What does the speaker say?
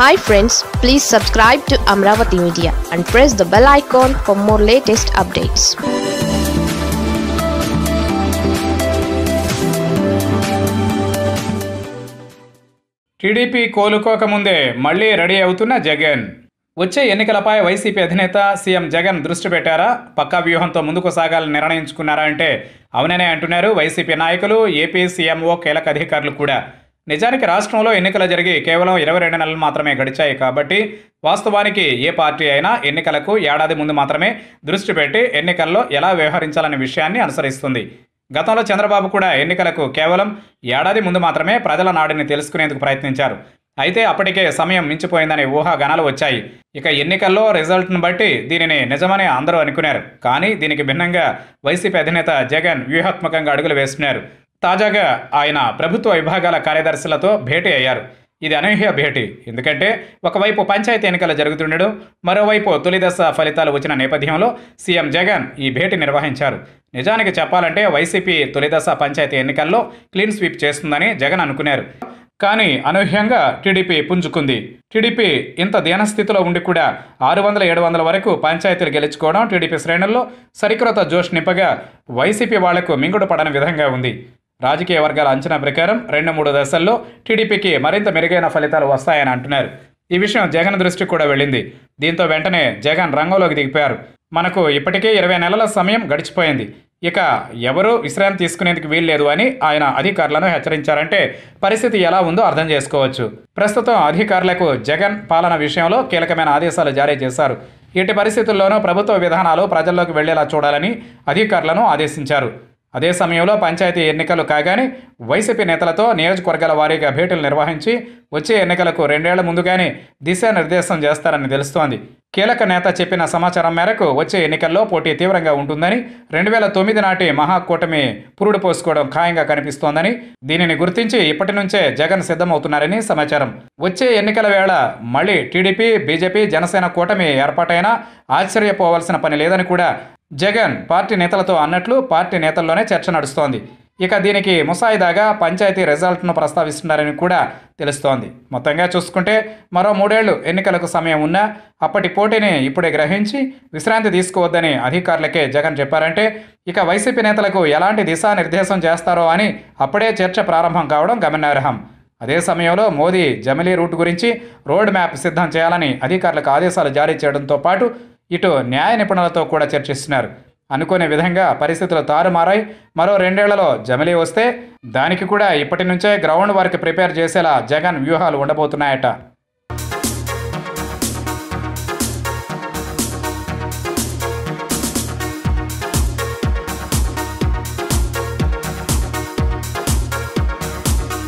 hi friends please subscribe to Amaravati media and press the bell icon for more latest updates TDP కోలుకోకముందే మళ్లీ ready అవుతున్న జగన్ వచ్చే ఎన్నికలపై YCP అధినేత సీఎం జగన్ దృష్టి పెట్టారా పక్కా వ్యూహంతో ముందుకు సాగాలని నిర్ణయించుకున్నారా అంటే అవుననే అంటున్నారు వైసీపీ నాయకులు ఏపీ సీఎంఓ కీలక అధికారులు కూడా నిజానికి రాష్ట్రంలో ఎన్నికలు జరిగి కేవలం ఇరవై రెండు నెలలు మాత్రమే గడిచాయి కాబట్టి వాస్తవానికి ఏ పార్టీ అయినా ఎన్నికలకు ఏడాది ముందు మాత్రమే దృష్టి పెట్టి ఎన్నికల్లో ఎలా వ్యవహరించాలనే విషయాన్ని అనుసరిస్తుంది గతంలో చంద్రబాబు కూడా ఎన్నికలకు కేవలం ఏడాది ముందు మాత్రమే ప్రజల నాడిని తెలుసుకునేందుకు ప్రయత్నించారు అయితే అప్పటికే సమయం మించిపోయిందనే ఊహాగానాలు వచ్చాయి ఇక ఎన్నికల్లో రిజల్ట్ను బట్టి దీనిని నిజమని అందరూ అనుకున్నారు కానీ దీనికి భిన్నంగా వైసీపీ అధినేత జగన్ వ్యూహాత్మకంగా అడుగులు వేస్తున్నారు తాజాగా ఆయన ప్రభుత్వ విభాగాల కార్యదర్శులతో భేటీ అయ్యారు ఇది అనూహ్య భేటీ ఎందుకంటే ఒకవైపు పంచాయతీ ఎన్నికలు జరుగుతుండడం మరోవైపు తొలిదశ ఫలితాలు వచ్చిన నేపథ్యంలో సీఎం జగన్ ఈ భేటీ నిర్వహించారు నిజానికి చెప్పాలంటే వైసీపీ తొలిదశ పంచాయతీ ఎన్నికల్లో క్లీన్ స్వీప్ చేస్తుందని జగన్ అనుకున్నారు కానీ అనూహ్యంగా టీడీపీ పుంజుకుంది టీడీపీ ఇంత దీనస్థితిలో ఉండి కూడా ఆరు వందల ఏడు వందల వరకు పంచాయతీలు గెలుచుకోవడం టీడీపీ శ్రేణుల్లో సరికొత జోష్ నింపగా వైసీపీ వాళ్లకు మింగుడు పడని విధంగా ఉంది రాజకీయ వర్గాల అంచనా ప్రకారం రెండు మూడు దశల్లో టీడీపీకి మరింత మెరుగైన ఫలితాలు వస్తాయని అంటున్నారు ఈ విషయం జగన్ దృష్టికి కూడా వెళ్ళింది దీంతో వెంటనే జగన్ రంగంలోకి దిగిపోయారు మనకు ఇప్పటికే ఇరవై నెలల సమయం గడిచిపోయింది ఇక ఎవరూ విశ్రాంతి తీసుకునేందుకు వీల్లేదు అని ఆయన అధికారులను హెచ్చరించారంటే పరిస్థితి ఎలా ఉందో అర్థం చేసుకోవచ్చు ప్రస్తుతం అధికారులకు జగన్ పాలన విషయంలో కీలకమైన ఆదేశాలు జారీ చేశారు ఇటు పరిస్థితుల్లోనూ ప్రభుత్వ విధానాలు ప్రజల్లోకి వెళ్లేలా చూడాలని అధికారులను ఆదేశించారు అదే సమయంలో పంచాయతీ ఎన్నికలు కాగానే వైసీపీ నేతలతో నియోజకవర్గాల వారీగా భేటీలు నిర్వహించి వచ్చే ఎన్నికలకు రెండేళ్ల ముందుగానే దిశానిర్దేశం చేస్తారని తెలుస్తోంది కీలక నేత చెప్పిన సమాచారం మేరకు వచ్చే ఎన్నికల్లో పోటీ తీవ్రంగా ఉంటుందని రెండు వేల తొమ్మిది నాటి మహాకూటమి పురుడు పోసుకోవడం ఖాయంగా కనిపిస్తోందని దీనిని గుర్తించి ఇప్పటి నుంచే జగన్ సిద్ధమవుతున్నారని సమాచారం వచ్చే ఎన్నికల వేళ మళ్ళీ టీడీపీ బీజేపీ జనసేన కూటమి ఏర్పాటైనా ఆశ్చర్యపోవాల్సిన పని లేదని కూడా జగన్ పార్టీ నేతలతో అన్నట్లు పార్టీ నేతల్లోనే చర్చ నడుస్తోంది ఇక దీనికి ముసాయిదాగా పంచాయతీ రిజల్ట్ను ప్రస్తావిస్తున్నారని కూడా తెలుస్తోంది మొత్తంగా చూసుకుంటే మరో మూడేళ్లు ఎన్నికలకు సమయం ఉన్నా అప్పటి పోటీని ఇప్పుడే గ్రహించి విశ్రాంతి తీసుకోవద్దని అధికారులకే జగన్ చెప్పారంటే ఇక వైసీపీ నేతలకు ఎలాంటి దిశానిర్దేశం చేస్తారో అని అప్పుడే చర్చ ప్రారంభం కావడం గమనార్హం అదే సమయంలో మోదీ జమిలీ రూట్ గురించి రోడ్ మ్యాప్ సిద్ధం చేయాలని అధికారులకు ఆదేశాలు జారీ చేయడంతో పాటు ఇటు న్యాయ నిపుణులతో కూడా చర్చిస్తున్నారు అనుకునే విధంగా పరిస్థితులు తారుమారాయి మరో రెండేళ్లలో జమిలీ వస్తే దానికి కూడా ఇప్పటి నుంచే గ్రౌండ్ వారికి ప్రిపేర్ చేసేలా జగన్ వ్యూహాలు ఉండబోతున్నాయట